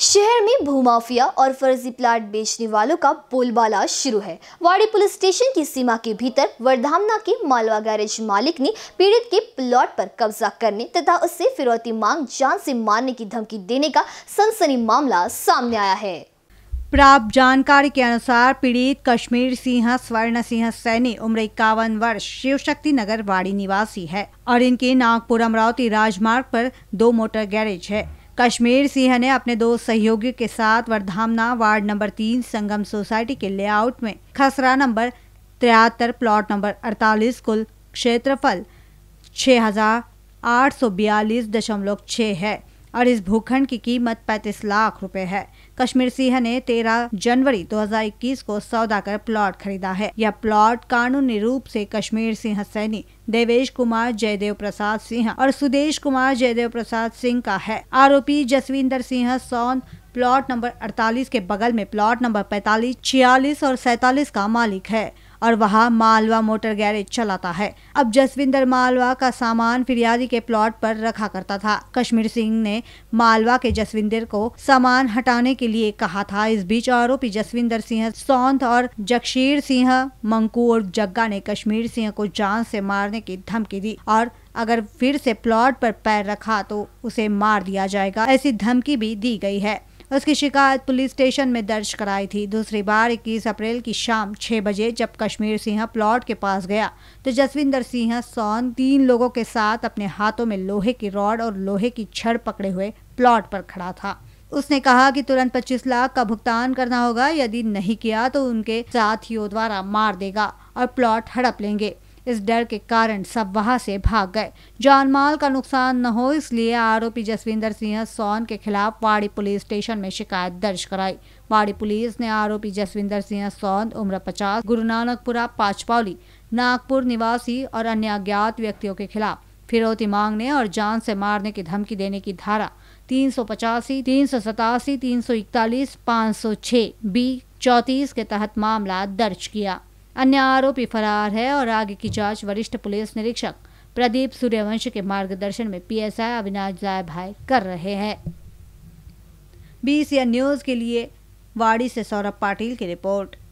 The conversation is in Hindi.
शहर में भूमाफिया और फर्जी प्लाट बेचने वालों का बोलबाला शुरू है वाड़ी पुलिस स्टेशन की सीमा के भीतर वर्धामना के मालवा गैरेज मालिक ने पीड़ित के प्लॉट पर कब्जा करने तथा उससे फिरौती मांग जान से मारने की धमकी देने का सनसनी मामला सामने आया है प्राप्त जानकारी के अनुसार पीड़ित कश्मीर सिंह स्वर्ण सिंह सैनी उम्र इक्यावन वर्ष शिव शक्ति नगर वाड़ी निवासी है और इनके नागपुर अमरावती राजमार्ग पर दो मोटर गैरेज है कश्मीर सिंह ने अपने दो सहयोगियों के साथ वर्धामना वार्ड नंबर तीन संगम सोसाइटी के लेआउट में खसरा नंबर तिहत्तर प्लॉट नंबर अड़तालीस कुल क्षेत्रफल हजार आठ सौ बयालीस दशमलव छः है और इस भूखंड की कीमत पैंतीस लाख रुपए है कश्मीर सिंह ने 13 जनवरी 2021 को सौदा कर प्लॉट खरीदा है यह प्लॉट कानूनी रूप से कश्मीर सिंह सैनी देवेश कुमार जयदेव प्रसाद सिंह और सुदेश कुमार जयदेव प्रसाद सिंह का है आरोपी जसविंदर सिंह सोन प्लॉट नंबर 48 के बगल में प्लॉट नंबर 45, 46 और 47 का मालिक है और वहाँ मालवा मोटर गैरेज चलाता है अब जसविंदर मालवा का सामान फिरियादी के प्लॉट पर रखा करता था कश्मीर सिंह ने मालवा के जसविंदर को सामान हटाने के लिए कहा था इस बीच आरोपी जसविंदर सिंह सौंत और जगशीर सिंह मंकू और जग्गा ने कश्मीर सिंह को जान से मारने की धमकी दी और अगर फिर से प्लॉट पर पैर रखा तो उसे मार दिया जाएगा ऐसी धमकी भी दी गई है उसकी शिकायत पुलिस स्टेशन में दर्ज कराई थी दूसरी बार 21 अप्रैल की शाम 6 बजे जब कश्मीर सिंह प्लॉट के पास गया तो जसविंदर सिंह सोन तीन लोगों के साथ अपने हाथों में लोहे की रॉड और लोहे की छड़ पकड़े हुए प्लॉट पर खड़ा था उसने कहा कि तुरंत 25 लाख का भुगतान करना होगा यदि नहीं किया तो उनके साथियों द्वारा मार देगा और प्लॉट हड़प लेंगे इस डर के कारण सब वहां से भाग गए जानमाल का नुकसान न हो इसलिए आरोपी जसविंदर सिंह सोन के खिलाफ वाड़ी पुलिस स्टेशन में शिकायत दर्ज कराई वाड़ी पुलिस ने आरोपी जसविंदर सिंह सोन उम्र पचास गुरु नानकपुरा पाचपावली नागपुर निवासी और अन्य अज्ञात व्यक्तियों के खिलाफ फिरौती मांगने और जान से मारने की धमकी देने की धारा तीन सौ पचासी तीन सौ सतासी तीन सौ इकतालीस पाँच सौ छः बी चौंतीस के तहत मामला दर्ज किया अन्य आरोपी फरार है और आगे की जांच वरिष्ठ पुलिस निरीक्षक प्रदीप सूर्यवंश के मार्गदर्शन में पीएसआई अविनाश जाय भाई कर रहे हैं बीसीएन न्यूज के लिए वाड़ी से सौरभ पाटिल की रिपोर्ट